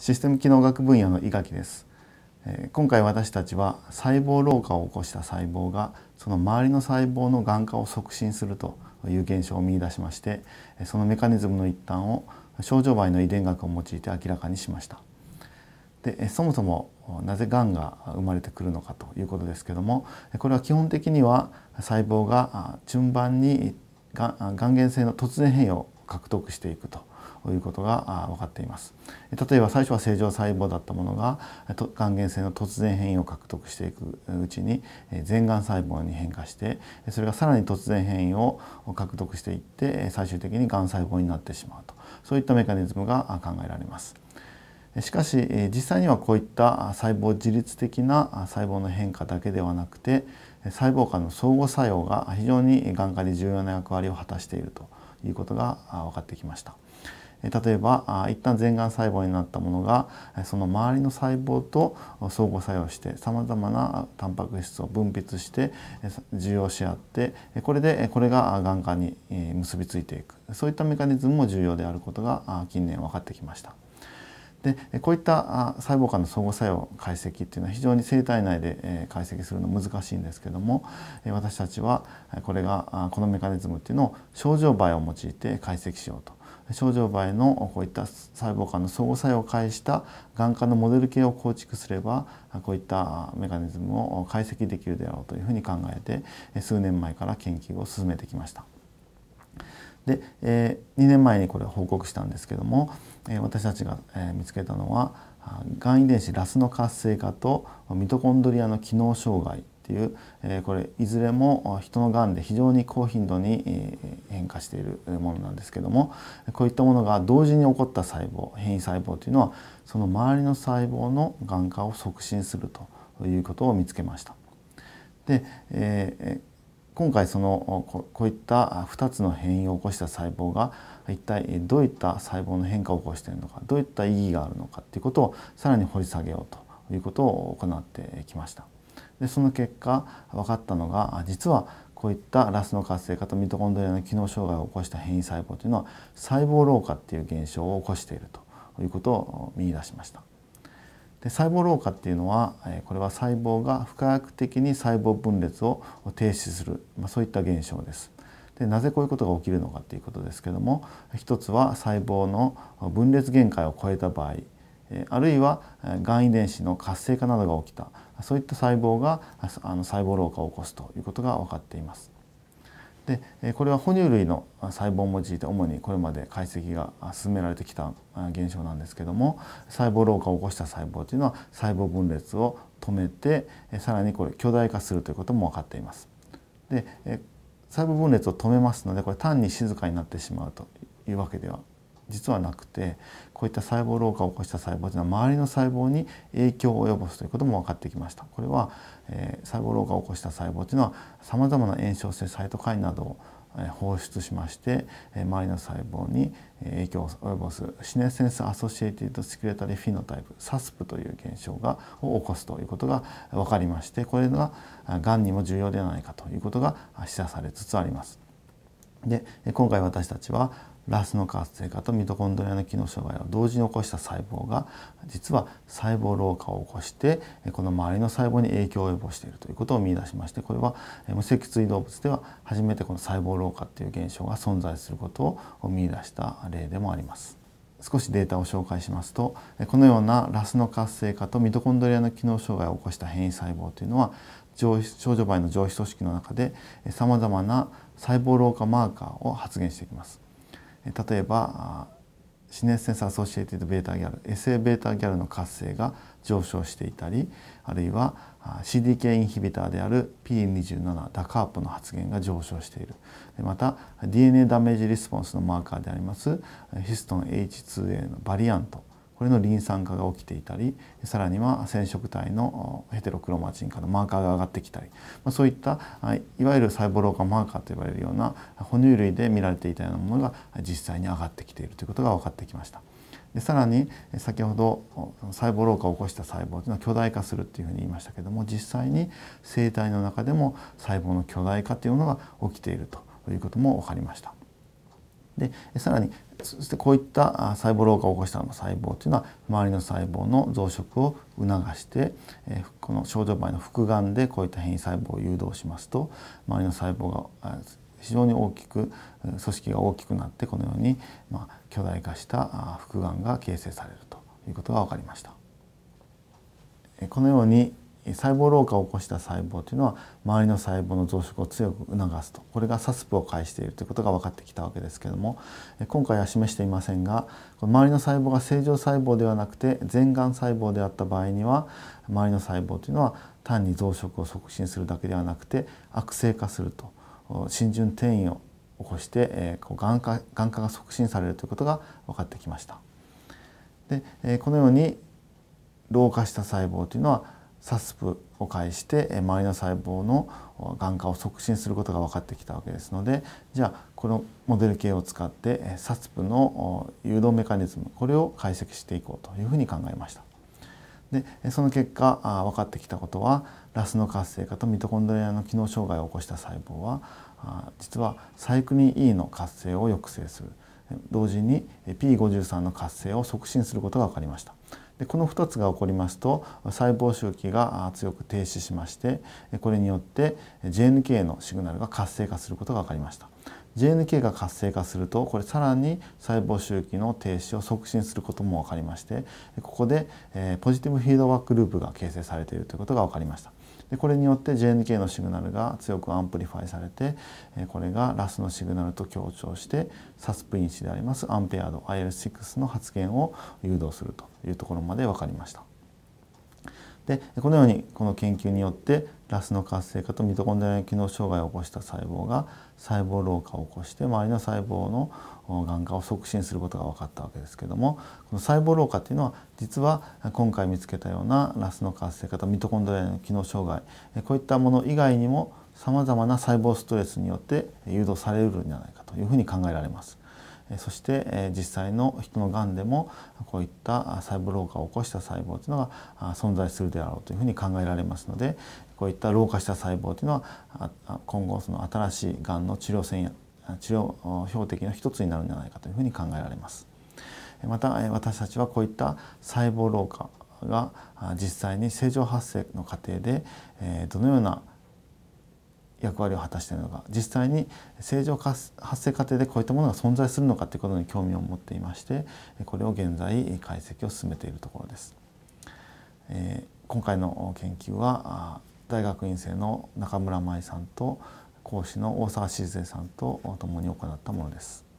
システム機能学分野の伊垣です、え今回私たちは細胞老化を起こした細胞がその周りの細胞のがん化を促進するという現象を見出しましてそのメカニズムの一端を症状媒の遺伝学を用いて明らかにしましたでそもそもなぜがんが生まれてくるのかということですけどもこれは基本的には細胞が順番にがん原性の突然変異を獲得していくということが分かっています例えば最初は正常細胞だったものが還元性の突然変異を獲得していくうちに全がん細胞に変化してそれがさらに突然変異を獲得していって最終的にがん細胞になってしまうとそういったメカニズムが考えられます。しかし実際にはこういった細胞自律的な細胞の変化だけではなくて細胞間の相互作用が非常にがん化に重要な役割を果たしているということが分かってきました。例えば一旦全がん細胞になったものがその周りの細胞と相互作用してさまざまなタンパク質を分泌して受容し合ってこれでこれががん化に結びついていくそういったメカニズムも重要であることが近年分かってきました。でこういった細胞間の相互作用解析っていうのは非常に生体内で解析するの難しいんですけども私たちはこれがこのメカニズムっていうのを症状倍を用いて解析しようと症状媒のこういった細胞間の相互作用を介した眼科のモデル系を構築すればこういったメカニズムを解析できるであろうというふうに考えて数年前から研究を進めてきました。で、え2年前にこれ報告したんですけども、え私たちが、え見つけたのはがん遺伝子ラスの活性化とミトコンドリアの機能障害ていう、えこれいずれも人のがんで非常に高頻度に変化しているものなんですけどもこういったものが同時に起こった細胞変異細胞というのはその周りの細胞のがん化を促進するということを見つけました。で、え今回そのこういった2つの変異を起こした細胞が一体どういった細胞の変化を起こしているのかどういった意義があるのかっていうことをさらに掘り下げようということを行ってきました。でその結果分かったのが実はこういったラスの活性化とミトコンドリアの機能障害を起こした変異細胞というのは細胞老化っていう現象を起こしているということを見出しました。で細胞老化っていうのはこれは細胞が不可逆的に細胞分裂を停止する、まあ、そういった現象です。でなぜこういうことが起きるのかということですけども一つは細胞の分裂限界を超えた場合あるいはがん遺伝子の活性化などが起きたそういった細胞があの細胞老化を起こすということが分かっています。でこれは哺乳類の細胞を用いて主にこれまで解析が進められてきた現象なんですけども細胞老化を起こした細胞というのは細胞分裂を止めてさらにこれ巨大化するということも分かっています。で細胞分裂を止めますのでこれ単に静かになってしまうというわけでは実はなくてこういった細胞老化を起こした細胞というのは周りの細胞に影響を及ぼすということも分かってきました。これは、えー、細胞老化を起こした細胞というのはさまざまな炎症性サイトカインなどを放出しまして周りの細胞に影響を及ぼすシネセンス・アソシエイティド・スクレタリフィノタイプサスプという現象がを起こすということが分かりましてこれが癌にも重要ではないかということが示唆されつつあります。で今回私たちはラスの活性化とミトコンドリアの機能障害を同時に起こした細胞が実は細胞老化を起こしてこの周りの細胞に影響を及ぼしているということを見出しましてこれは無脊椎動物では初めてこの細胞老化っていう現象が存在することを見出した例でもあります。少しデータを紹介しますとこのようなラスの活性化とミトコンドリアの機能障害を起こした変異細胞というのは上少女倍の上皮組織の中でさまざまな細胞老化マーカーを発現してきます。例えばシネスセンスアソシエイティドベータギャル SAβ ギャルの活性が上昇していたりあるいは CDK インヒビターである P27 ダカープの発現が上昇しているまた DNA ダメージリスポンスのマーカーでありますヒストン H2A のバリアントこれのリン酸化が起きていたりさらには染色体のヘテロクロマチン化のマーカーが上がってきたり、まそういったいわゆる細胞老化マーカーと呼ばれるような哺乳類で見られていたようなものが実際に上がってきているということが分かってきました。でさらに先ほど細胞老化を起こした細胞というのは巨大化するっていうふうに言いましたけども実際に生体の中でも細胞の巨大化というのが起きているということも分かりました。でさらにそしてこういった細胞老化を起こした細胞というのは周りの細胞の増殖を促してこの症状前の複眼でこういった変異細胞を誘導しますと周りの細胞が非常に大きく組織が大きくなってこのように巨大化した複眼が形成されるということが分かりました。このように細胞老化を起こした細胞というのは周りの細胞の増殖を強く促すとこれがサスプを介しているということが分かってきたわけですけども今回は示していませんが周りの細胞が正常細胞ではなくて全がん細胞であった場合には周りの細胞というのは単に増殖を促進するだけではなくて悪性化すると浸潤転移を起こしてがん化が化が促進されるということが分かってきました。でこのように老化した細胞というのは SASP を介して周りの細胞のがん化を促進することが分かってきたわけですのでじゃあこのモデル系を使って s a s の誘導メカニズムこれを解析していこうというふうに考えました。でその結果分かってきたことはラスの活性化とミトコンドリアの機能障害を起こした細胞は実はサイクリン E の活性を抑制する同時に P53 の活性を促進することが分かりました。でこの2つが起こりますと細胞周期が強く停止しましてこれによって JNK のシグナルが活性化することが分かりました。JNK が活性化するとこれさらに細胞周期の停止を促進することも分かりましてここで、えポジティブフィードバックループが形成されているということが分かりました。でこれによって JNK のシグナルが強くアンプリファイされてこれがラスのシグナルと強調してサスプン子でありますアンペアード IL6 の発現を誘導するというところまで分かりました。でこのようにこの研究によってラスの活性化とミトコンドリアの機能障害を起こした細胞が細胞老化を起こして周りの細胞のがん化を促進することが分かったわけですけどもこの細胞老化っていうのは実は今回見つけたようなラスの活性化とミトコンドリアの機能障害こういったもの以外にもさまざまな細胞ストレスによって誘導されるんじゃないかというふうに考えられます。そして実際の人のがんでもこういった細胞老化を起こした細胞というのが存在するであろうというふうに考えられますのでこういった老化した細胞というのは今後その新しいがんの治療線治療標的の一つになるんじゃないかというふうに考えられます。また私たちはこういった細胞老化が実際に正常発生の過程でどのような役割を果たしているのか実際に正常発生過程でこういったものが存在するのかということに興味を持っていましてこれを現在解析を進めているところです。え今回の研究は大学院生の中村舞さんと講師の大沢静江さんと共に行ったものです。